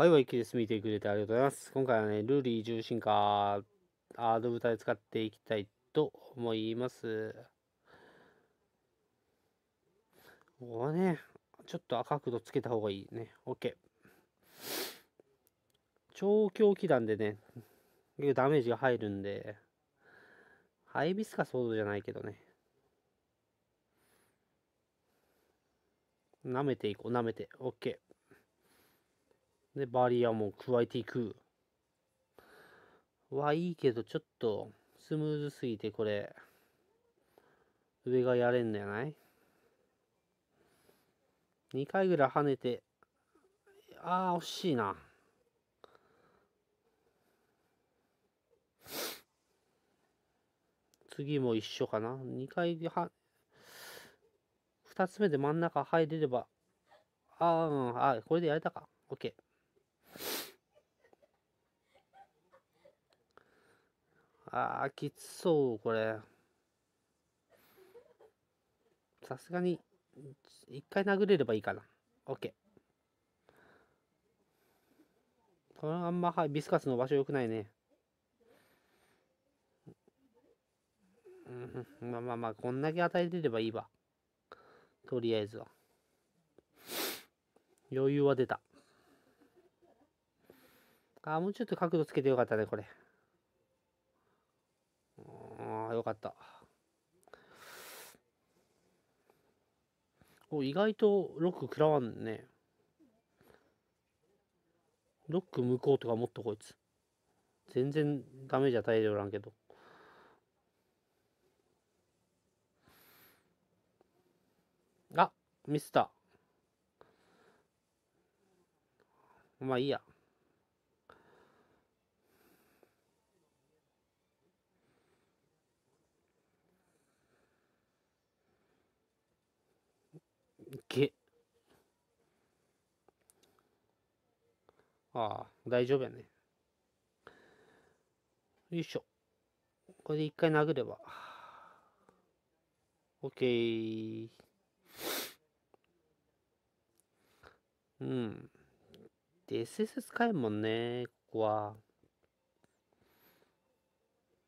はい、ワイキです。見てくれてありがとうございます。今回はね、ルーリー重心化、アード舞台使っていきたいと思います。ここはね、ちょっと赤く度つけた方がいいね。OK。超強気弾でね、結構ダメージが入るんで、ハイビスカソードじゃないけどね。舐めていこう、舐めて。OK。で、バリアも加えていく。はいいけど、ちょっと、スムーズすぎて、これ、上がやれんのやない2回ぐらい跳ねて、ああ、惜しいな。次も一緒かな。2回は、2つ目で真ん中入れれば、ああ、これでやれたか。OK。あー、きつそう、これ。さすがに、一回殴れればいいかな。OK。このあんま、はい、ビスカスの場所よくないね。うん、まあまあまあ、こんだけ与えてればいいわ。とりあえずは。余裕は出た。あ、もうちょっと角度つけてよかったね、これ。ああ、よかった。お、意外とロック食らわんね。ロック向こうとかもっとこいつ。全然ダメじゃ大おらんけど。あ、ミスター。まあいいや。げああ、大丈夫やね。よいしょ。これで一回殴れば。オッケー。うん。で、SS 使えんもんね、ここは。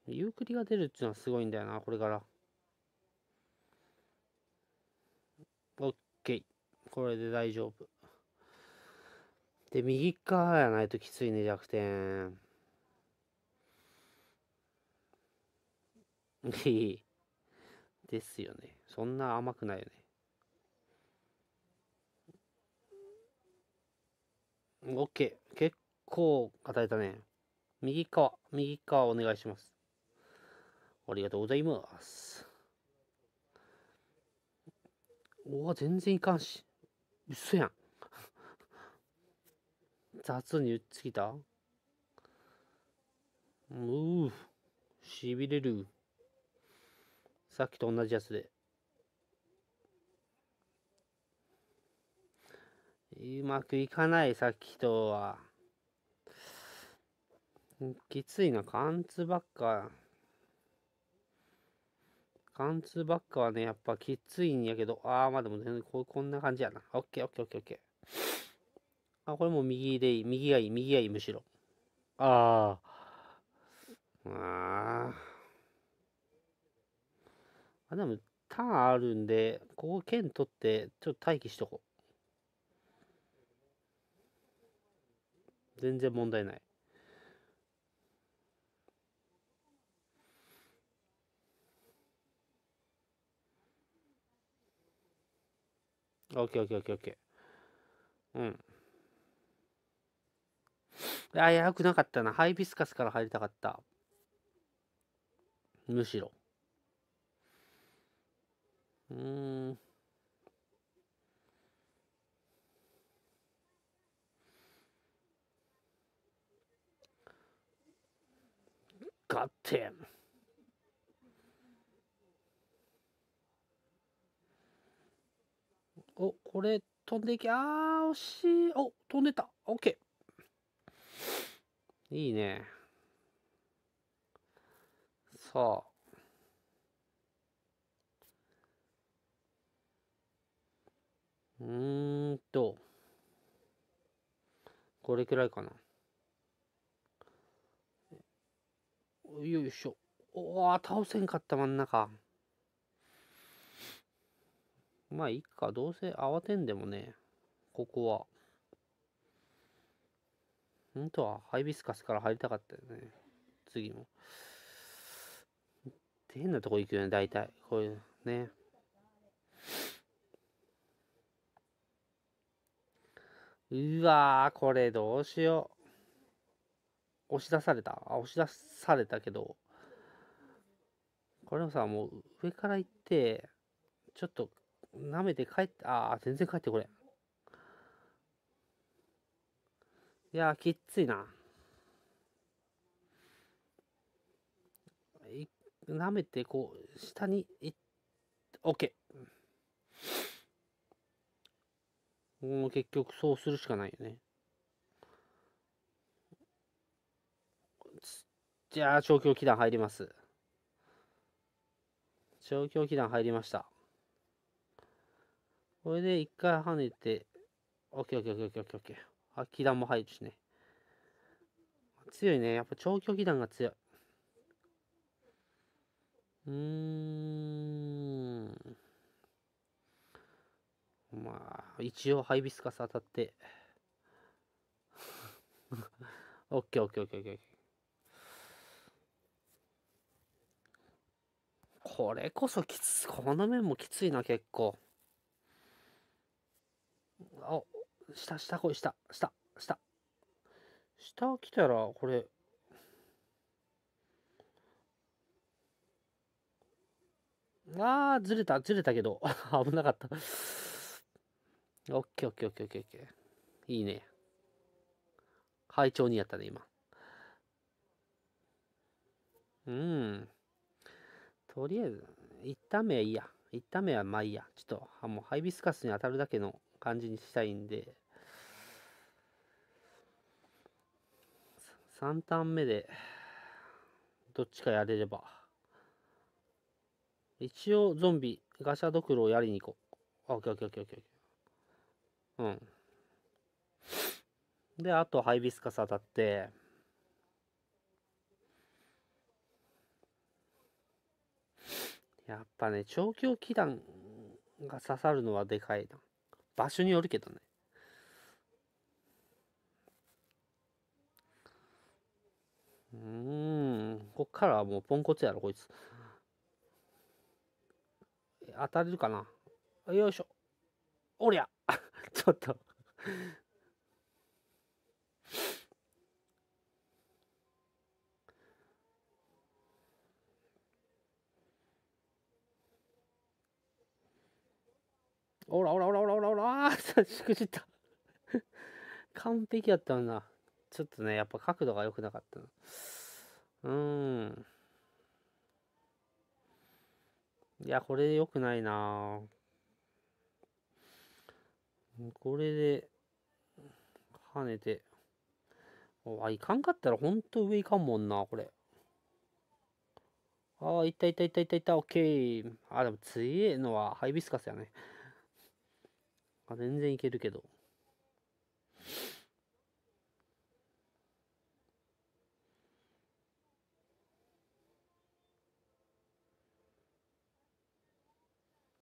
ゆうくりが出るっていうのはすごいんだよな、これから。OK。これで大丈夫。で、右側やないときついね、弱点。ですよね。そんな甘くないよね。OK。結構与えたね。右側、右側お願いします。ありがとうございます。おわ、全然いかんし。嘘やん。雑に打ちすぎたうぅ、しびれる。さっきと同じやつで。うまくいかない、さっきとは。きついな、貫通ばっか。貫通ばっかはね、やっぱきついんやけど、あー、まあでも全然ここんな感じやな。オッケーオッケーオッケーオッケー。あ、これも右でいい。右がいい。右がいい、むしろ。あー。あー。あ、でも、ターンあるんで、ここ剣取って、ちょっと待機しとこう。全然問題ない。オッケーオッケーオッケーオッケー。うん。あ、やくなかったな。ハイビスカスから入りたかった。むしろ。うん。God d a m お、これ、飛んでいき、あー、惜しい。お、飛んでた。オッケー。いいね。さあ。うーんと。これくらいかな。よいしょ。おー、倒せんかった真ん中。まあ、いいか。どうせ慌てんでもね、ここは。本当はハイビスカスから入りたかったよね。次も。変なとこ行くよね、大体。こういうね。うわー、これどうしよう。押し出された。あ、押し出されたけど。これもさ、もう上から行って、ちょっと舐めて帰って、ああ、全然帰ってこれ。いやー、きっついな。い舐めて、こう、下にいっ、OK。もう結局そうするしかないよね。じゃあ、調教機団入ります。調教機団入りました。これで一回跳ねて、OKOKOKOKOK。あ、気弾も入るしね。強いね。やっぱ長距離弾が強い。うーん。まあ、一応ハイビスカス当たって。オッケーオッケーオッケーオッケー。これこそきつ、この面もきついな、結構。下、下来い、下、下、下。下来たら、これ、あー、ずれた、ずれたけど、危なかった。オッケーオッケーオッケーオッケーオッケー。いいね。会長にやったね、今。うん。とりあえず、一旦目はいいや。一旦目はまあいいや。ちょっと、もうハイビスカスに当たるだけの感じにしたいんで。3ターン目で、どっちかやれれば。一応、ゾンビ、ガシャドクロをやりに行こう。あ、オッケーオッケーオッケーうん。で、あと、ハイビスカス当たって、やっぱね、調教祈願が刺さるのはでかいな。場所によるけどね。うーん。こっからはもうポンコツやろ、こいつ。当たれるかなよいしょ。おりゃ ちょっとおらおらおらおらおらおらしくじった 完璧やったんだ。ちょっとね、やっぱ角度が良くなかったうーん。いや、これで良くないなこれで、跳ねて。あ、いかんかったらほんと上いかんもんな、これ。ああ、いったいったいったいったいった、オッケー。あ、でも強えのはハイビスカスやね。あ、全然いけるけど。